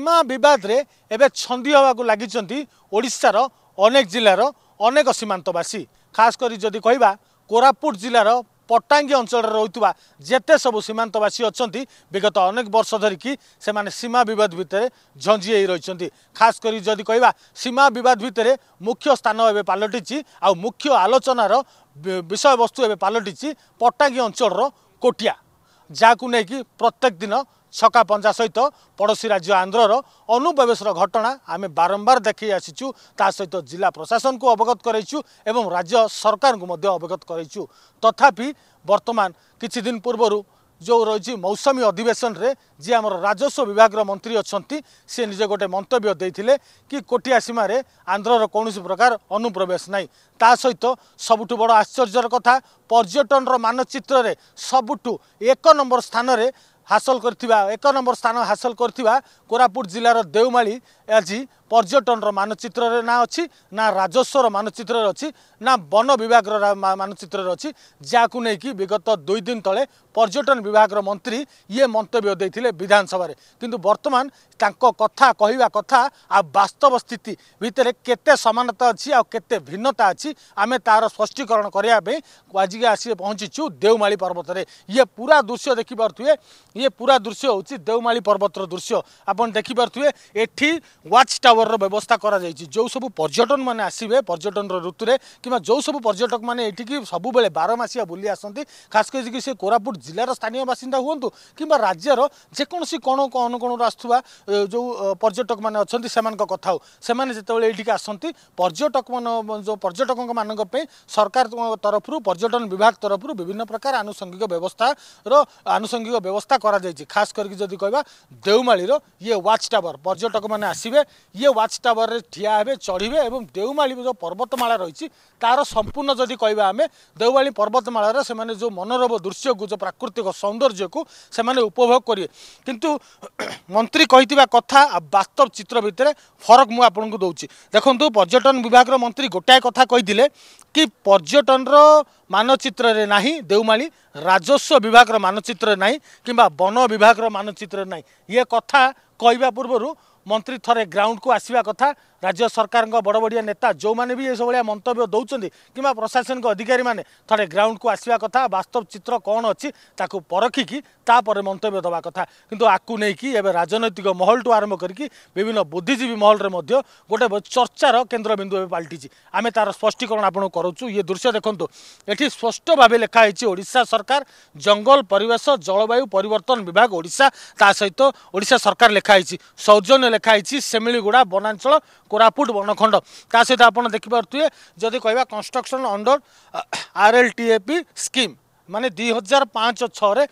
ସୀମା ବିବାଦରେ ଏବେ ଛନ୍ଦି ହେବାକୁ ଲାଗିଛନ୍ତି ଓଡ଼ିଶାର ଅନେକ ଜିଲ୍ଲାର ଅନେକ ସୀମାନ୍ତବାସୀ ଖାସ କରି ଯଦି କହିବା କୋରାପୁଟ ଜିଲ୍ଲାର ପଟାଙ୍ଗୀ ଅଞ୍ଚଳରେ ରହୁଥିବା ଯେତେ ସବୁ ସୀମାନ୍ତବାସୀ ଅଛନ୍ତି ବିଗତ ଅନେକ ବର୍ଷ ଧରିକି ସେମାନେ ସୀମା ବିବାଦ ଭିତରେ ଝଞ୍ଜି ହେଇ ରହିଛନ୍ତି ଖାସ କରି ଯଦି କହିବା ସୀମା ବିବାଦ ଭିତରେ ମୁଖ୍ୟ ସ୍ଥାନ ଏବେ ପାଲଟିଛି ଆଉ ମୁଖ୍ୟ ଆଲୋଚନାର ବିଷୟବସ୍ତୁ ଏବେ ପାଲଟିଛି ପଟାଙ୍ଗୀ ଅଞ୍ଚଳର କୋଟିଆ ଯାହାକୁ ନେଇକି ପ୍ରତ୍ୟେକ ଦିନ সকা পঞ্জা সহ পড়োশী রাজ্য আন্ধ্রর অনুপ্রবেশর ঘটনা আমি বারম্বার দেখে আসিছু তা সহ জেলা প্রশাসনকে অবগত করাইছু এবং রাজ্য সরকার অবগত করাইছু তথাপি বর্তমান কিছুদিন পূর্বর যে রয়েছে মৌসুমী অধিবেশনরে যে আমার রাজস্ব বিভাগের মন্ত্রী অনেক সে নিজে গোটে মন্তব্য দিয়ে কি কোটিয়া সীমার আন্ধ্রর কৌশি প্রকার অনুপ্রবেশ নাই তা সহ সবুঠু বড় আশ্চর্যর কথা পর্যটনর মানচিত্রের সবুঠু এক নম্বর স্থানের হাসল করে এক নম্বর স্থান হাসল করে কোরাপুট জেলার দেওমাড়ি আজি ପର୍ଯ୍ୟଟନର ମାନଚିତ୍ରରେ ନା ଅଛି ନା ରାଜସ୍ୱର ମାନଚିତ୍ରରେ ଅଛି ନା ବନ ବିଭାଗର ମାନଚିତ୍ରରେ ଅଛି ଯାହାକୁ ନେଇକି ବିଗତ ଦୁଇ ଦିନ ତଳେ ପର୍ଯ୍ୟଟନ ବିଭାଗର ମନ୍ତ୍ରୀ ଇଏ ମନ୍ତବ୍ୟ ଦେଇଥିଲେ ବିଧାନସଭାରେ କିନ୍ତୁ ବର୍ତ୍ତମାନ ତାଙ୍କ କଥା କହିବା କଥା ଆଉ ବାସ୍ତବ ସ୍ଥିତି ଭିତରେ କେତେ ସମାନତା ଅଛି ଆଉ କେତେ ଭିନ୍ନତା ଅଛି ଆମେ ତାର ସ୍ପଷ୍ଟୀକରଣ କରିବା ପାଇଁ ଆଜିକି ଆସି ପହଞ୍ଚିଛୁ ଦେଉମାଳି ପର୍ବତରେ ଇଏ ପୁରା ଦୃଶ୍ୟ ଦେଖିପାରୁଥିବେ ଇଏ ପୁରା ଦୃଶ୍ୟ ହେଉଛି ଦେଉମାଳି ପର୍ବତର ଦୃଶ୍ୟ ଆପଣ ଦେଖିପାରୁଥିବେ ଏଠି ୱାଚ୍ ଟାୱାର र व्यवस्था पर्यटन म आसे पर्यटन र ऋतुले जो सब पर्यटक मैले ए सबैबे बारमासिया बुली आसकिरापुट जसिन्दा हवन्तु कम्बा राज्य जक अनुकणहरू जो पर्यटक म अहिले समाजबे एटिक आसक पर्यटक मैले सरकार तरफु पर्यटन विभाग तरफु विभिन्न प्रकार आनुसङ्गिक व्यवस्था र आनुसङ्गिक व्यवस्था खास गरिकमाली र ये वाच टावर पर्यटक म आसे ये ওয়াচ টাওয়ারে ঠিয়া হেবে চড়িবে এবং দেউমালি ଯେଉଁ ପର୍ବତମାଳା ରହିଛି ତାର ସମ୍ପୂର୍ଣ୍ଣ ଯଦି କହିବା ଆମେ ଦେଉମାଳି ପର୍ବତମାଳାର ସେମାନେ ଯେଉଁ ମନୋରମ ଦୃଶ୍ୟକୁ ଯେଉଁ ପ୍ରାକୃତିକ ସୌନ୍ଦର୍ଯ୍ୟକୁ ସେମାନେ ଉପଭୋଗ କରିବେ କିନ୍ତୁ ମନ୍ତ୍ରୀ କହିଥିବା କଥା ଆଉ ବାସ୍ତବ ଚିତ୍ର ଭିତରେ ଫରକ ମୁଁ ଆପଣଙ୍କୁ ଦେଉଛି ଦେଖନ୍ତୁ ପର୍ଯ୍ୟଟନ ବିଭାଗର ମନ୍ତ୍ରୀ ଗୋଟାଏ କଥା କହିଥିଲେ କି ପର୍ଯ୍ୟଟନର ମାନଚିତ୍ରରେ ନାହିଁ ଦେଉମାଳି ରାଜସ୍ୱ ବିଭାଗର ମାନଚିତ୍ରରେ ନାହିଁ କିମ୍ବା ବନ ବିଭାଗର ମାନଚିତ୍ରରେ ନାହିଁ ଇଏ କଥା କହିବା ପୂର୍ବରୁ ମନ୍ତ୍ରୀ ଥରେ ଗ୍ରାଉଣ୍ଡକୁ ଆସିବା କଥା राज्य सरकार सरकारको बडबडिया नेता जो भी भने मन्तव्य दोसन कम्बा प्रशासनको अधिकारी ग्राउंड को थले ग्राउन्डको आसव चित्र कन् अस्तिको परखिक तन्तव्य दबा कथा आइकि एनैतिक महल टू आरंभ गरिक विभिन्न बुद्धिजीवी महलरमा गए चर्चार केन्द्रबिन्दु पालटिए आमे तार स्पष्टीकरण आउनु गरौँ ये दृश्य देख्नु एउटा स्पष्ट भावे लेखाहे ओडा सरकार जंगल परिवेश जलवायु परिवर्तन विभाग ओडा ता सहित ओडा सरकार लेखाहित सौजन्य लेखाहे शेमिलीगुडा बनाञ्चल କୋରାପୁଟ ବନଖଣ୍ଡ ତା ସହିତ ଆପଣ ଦେଖିପାରୁଥିବେ ଯଦି କହିବା construction under R L T A P scheme ମାନେ ଦୁଇ ହଜାର ପାଞ୍ଚ ଛଅରେ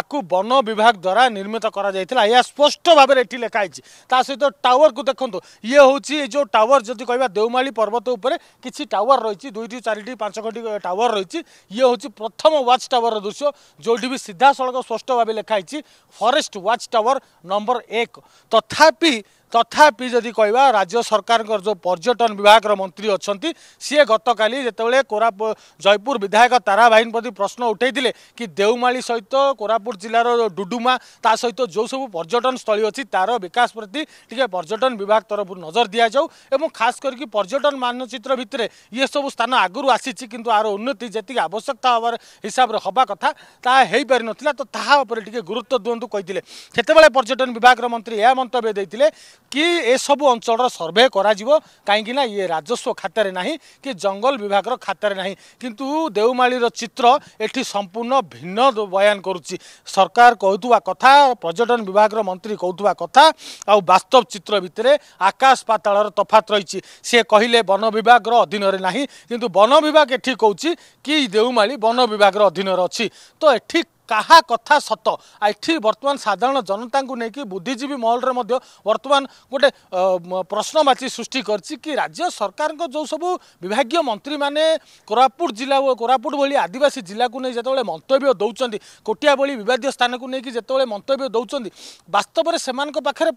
ଆକୁ ବନ ବିଭାଗ ଦ୍ୱାରା ନିର୍ମିତ କରାଯାଇଥିଲା ଏହା ସ୍ପଷ୍ଟ ଭାବରେ ଏଠି ଲେଖା ହେଇଛି ତା ସହିତ ଟାୱାରକୁ ଦେଖନ୍ତୁ ଇଏ ହେଉଛି ଏ ଯେଉଁ ଟାୱାର ଯଦି କହିବା ଦେଉମାଳି ପର୍ବତ ଉପରେ କିଛି ଟାୱାର ରହିଛି ଦୁଇଟି ଚାରିଟି ପାଞ୍ଚ ଖଣ୍ଡି ଟାୱାର ରହିଛି ଇଏ ହେଉଛି ପ୍ରଥମ ୱାଚ୍ ଟାୱାରର ଦୃଶ୍ୟ ଯେଉଁଠି ବି ସିଧାସଳଖ ସ୍ପଷ୍ଟ ଭାବେ ଲେଖା ହେଇଛି ଫରେଷ୍ଟ ୱାଚ୍ ଟାୱାର ନମ୍ବର ଏକ ତଥାପି तथापि राज्य सरकार कर जो पर्यटन विभाग र मन्त्री अन्ति सि गतकालीेबल जयपुर विधायक तारा भाइ प्रति प्रश्न उठाले कि देउमाली सहित कोरापु जिल्ला डुडुमा ता सहित जो सब पर्यटन पर्यटनस्थल अस्ति तार विकास प्रति पर्यटन विभाग तरफु नजर खास खासक पर्यटन मानचित्र मनचित्र ये सब स्थान आसी आग्रु आसिन्छ उन्नति आन्नति आवश्यकता हिसाब हिसाबले हेर् कथाहापारिला तापर गुरुत्व दिनु सतेबेला पर्यटन विभाग र मन्त्री यहाँ मन्तव्य କି ଏସବୁ ଅଞ୍ଚଳର ସର୍ଭେ କରାଯିବ କାହିଁକିନା ଇଏ ରାଜସ୍ୱ ଖାତାରେ ନାହିଁ କି ଜଙ୍ଗଲ ବିଭାଗର ଖାତାରେ ନାହିଁ କିନ୍ତୁ ଦେଓମାଳିର ଚିତ୍ର ଏଠି ସମ୍ପୂର୍ଣ୍ଣ ଭିନ୍ନ ବୟାନ କରୁଛି ସରକାର କହୁଥିବା କଥା ପର୍ଯ୍ୟଟନ ବିଭାଗର ମନ୍ତ୍ରୀ କହୁଥିବା କଥା ଆଉ ବାସ୍ତବ ଚିତ୍ର ଭିତରେ ଆକାଶ ପାତାଳର ତଫାତ୍ ରହିଛି ସେ କହିଲେ ବନ ବିଭାଗର ଅଧୀନରେ ନାହିଁ କିନ୍ତୁ ବନ ବିଭାଗ ଏଠି କହୁଛି କି ଦେଓମାଳି ବନ ବିଭାଗର ଅଧୀନରେ ଅଛି ତ ଏଠି कहा कथा सत ए बर्तमान साधारण जनता जनताको नैकि बुद्धिजीवी महल्रे बर्तमान गटे प्रश्नवाची सृष्टि गरि राज्य सरकार को सरकारको जोसबु विभागीय मन्त्री मोरापुट जोरापुट भोलि आदिवासी जिल्लाको नै जति बेला मन्तव्य दोसन कोटिया भोलि विभागीय स्थानको नै जतिबे मन्तव्य देउछ बा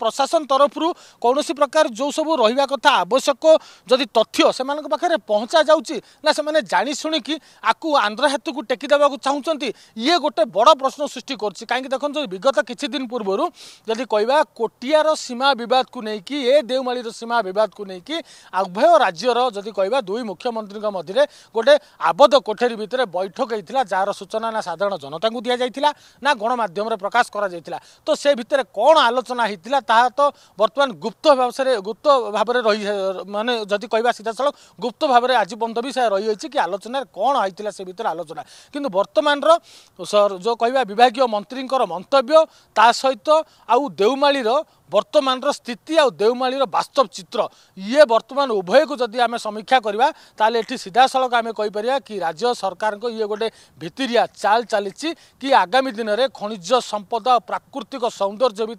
प्रशासन तरफु कौसी प्रकार जो सब कथा रवश्यक जति तथ्य पाख्या पहचा जाउँछ जासु कि आन्ध्र हेतुको टेकिदेवाको चाहन्छ इए गए বড় প্রশ্ন সৃষ্টি করছে কাইকি দেখুন বিগত কিছুদিন পূর্বর যদি কহা কোটিয়ার সীমা বিবাদক নেই এ দেউমাড়ির সীমা বিবাদক নেই উভয় রাজ্যর যদি কহা দুই মুখ্যমন্ত্রী মধ্যে গোটে আবদ্ধ কোঠেরি ভিতরে বৈঠক হয়েছিল যার সূচনা না সাধারণ জনতা দিয়া যাই না গণমাধ্যমে প্রকাশ করা যাই তো সে ভিতরে কোণ আলোচনা হয়েছিল তাহা তো বর্তমান গুপ্ত ভাবসে গুপ্ত ভাবে রই মানে যদি কহা সিধাসলখ গুপ্ত ভাবে আজ পর্যন্ত বি সে রয়েছে কি আলোচনার কোণ হয়েছিল সে ভিতরে আলোচনা কিন্তু বর্তমানর যে କହିବା ବିଭାଗୀୟ ମନ୍ତ୍ରୀଙ୍କର ମନ୍ତବ୍ୟ ତା ସହିତ ଆଉ ଦେଓମାଳିର वर्तमान र स्थिति आउँमाली चित्र ये चित्त उभय को जदि जि समीक्षा ती सिधासँग आम कि राज्य सरकार को सरकारको इटे भितिरिया चाल् कि आगामी दिन दिनले खनिज सम्पद प्राकृतिक सौन्दर्यभि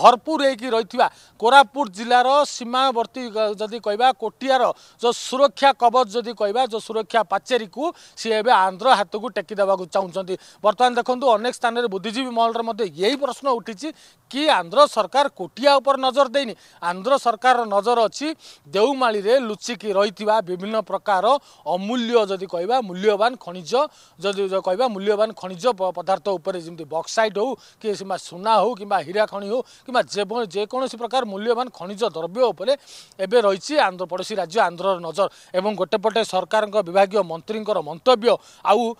भरपुरक रहिपुट जिल्ला जदि जति कोटिया जो सुरक्षा जदि जो सुरक्षा कबच जुन कुरक्षा पाचेरीको सिए आन्ध्र हातको टेकिदेवाको चाहन्छ बर्तन देख्नु अनेक स्थानीय बुद्धिजीवी महलर मध्य यही प्रश्न उठिन्छ कि आन्ध्र सरकार कोटिया उपर नजर नजरदैन आन्ध्र सरकार नजर अहिले देउमाली लुचिक रहि विभिन्न प्रकार अमूल्य मूल्यवान खनिज जदि मूल्यवान खनिज पदार्थ उपर पदारर्थि बक्सैड हो कि सुना हौ कम्बा हिरा खनिक प्रकार मूल्यवान खनिज द्रव्य आन्ध्र पडोसी राज्य आन्ध्र नजर एवं गोटे पटे सरकार विभागीय मन्त्रीको मन्तव्य आउ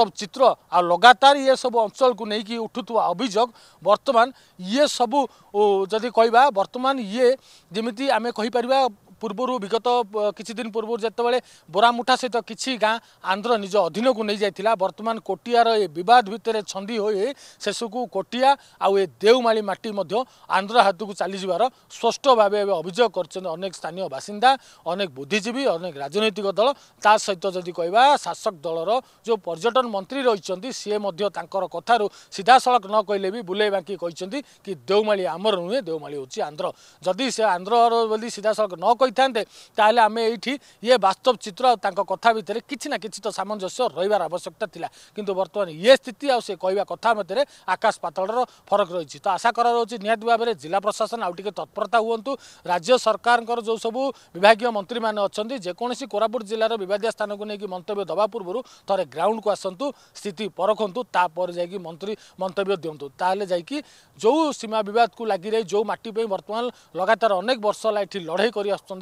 चित्र आ लगातार सब यसबु को नै उठुवा अभियोग बर्तमान ये सबू ଯଦି କହିବା ବର୍ତ୍ତମାନ ଇଏ ଯେମିତି ଆମେ କହିପାରିବା ପୂର୍ବରୁ ବିଗତ କିଛି ଦିନ ପୂର୍ବରୁ ଯେତେବେଳେ ବୋରାମୁଠା ସହିତ କିଛି ଗାଁ ଆନ୍ଧ୍ର ନିଜ ଅଧୀନକୁ ନେଇଯାଇଥିଲା ବର୍ତ୍ତମାନ କୋଟିଆର ଏ ବିବାଦ ଭିତରେ ଛନ୍ଦି ହୋଇ ଶେଷକୁ କୋଟିଆ ଆଉ ଏ ଦେଉମାଳି ମାଟି ମଧ୍ୟ ଆନ୍ଧ୍ର ହାତକୁ ଚାଲିଯିବାର ସ୍ପଷ୍ଟ ଭାବେ ଏବେ ଅଭିଯୋଗ କରିଛନ୍ତି ଅନେକ ସ୍ଥାନୀୟ ବାସିନ୍ଦା ଅନେକ ବୁଦ୍ଧିଜୀବୀ ଅନେକ ରାଜନୈତିକ ଦଳ ତା ସହିତ ଯଦି କହିବା ଶାସକ ଦଳର ଯେଉଁ ପର୍ଯ୍ୟଟନ ମନ୍ତ୍ରୀ ରହିଛନ୍ତି ସିଏ ମଧ୍ୟ ତାଙ୍କର କଥାରୁ ସିଧାସଳଖ ନ କହିଲେ ବି ବୁଲେଇ ବାଙ୍କି କହିଛନ୍ତି କି ଦେଉମାଳି ଆମର ନୁହେଁ ଦେଉମାଳି ହେଉଛି ଆନ୍ଧ୍ର ଯଦି ସେ ଆନ୍ଧ୍ରର ବୋଲି ସିଧାସଳଖ ନ କହି କରିଥାନ୍ତେ ତାହେଲେ ଆମେ ଏଇଠି ଇଏ ବାସ୍ତବ ଚିତ୍ର ଆଉ ତାଙ୍କ କଥା ଭିତରେ କିଛି ନା କିଛି ତ ସାମଞ୍ଜସ୍ୟ ରହିବାର ଆବଶ୍ୟକତା ଥିଲା କିନ୍ତୁ ବର୍ତ୍ତମାନ ଇଏ ସ୍ଥିତି ଆଉ ସେ କହିବା କଥା ମଧ୍ୟରେ ଆକାଶ ପାତଳର ଫରକ ରହିଛି ତ ଆଶା କରାଯାଉଛି ନିହାତି ଭାବରେ ଜିଲ୍ଲା ପ୍ରଶାସନ ଆଉ ଟିକିଏ ତତ୍ପରତା ହୁଅନ୍ତୁ ରାଜ୍ୟ ସରକାରଙ୍କର ଯେଉଁ ସବୁ ବିଭାଗୀୟ ମନ୍ତ୍ରୀମାନେ ଅଛନ୍ତି ଯେକୌଣସି କୋରାପୁଟ ଜିଲ୍ଲାର ବିବାଦୀୟ ସ୍ଥାନକୁ ନେଇକି ମନ୍ତବ୍ୟ ଦେବା ପୂର୍ବରୁ ଥରେ ଗ୍ରାଉଣ୍ଡକୁ ଆସନ୍ତୁ ସ୍ଥିତି ପରଖନ୍ତୁ ତାପରେ ଯାଇକି ମନ୍ତ୍ରୀ ମନ୍ତବ୍ୟ ଦିଅନ୍ତୁ ତାହେଲେ ଯାଇକି ଯେଉଁ ସୀମା ବିବାଦକୁ ଲାଗି ରହି ଯେଉଁ ମାଟି ପାଇଁ ବର୍ତ୍ତମାନ ଲଗାତାର ଅନେକ ବର୍ଷ ହେଲା ଏଠି ଲଢ଼େଇ କରି ଆସୁଛନ୍ତି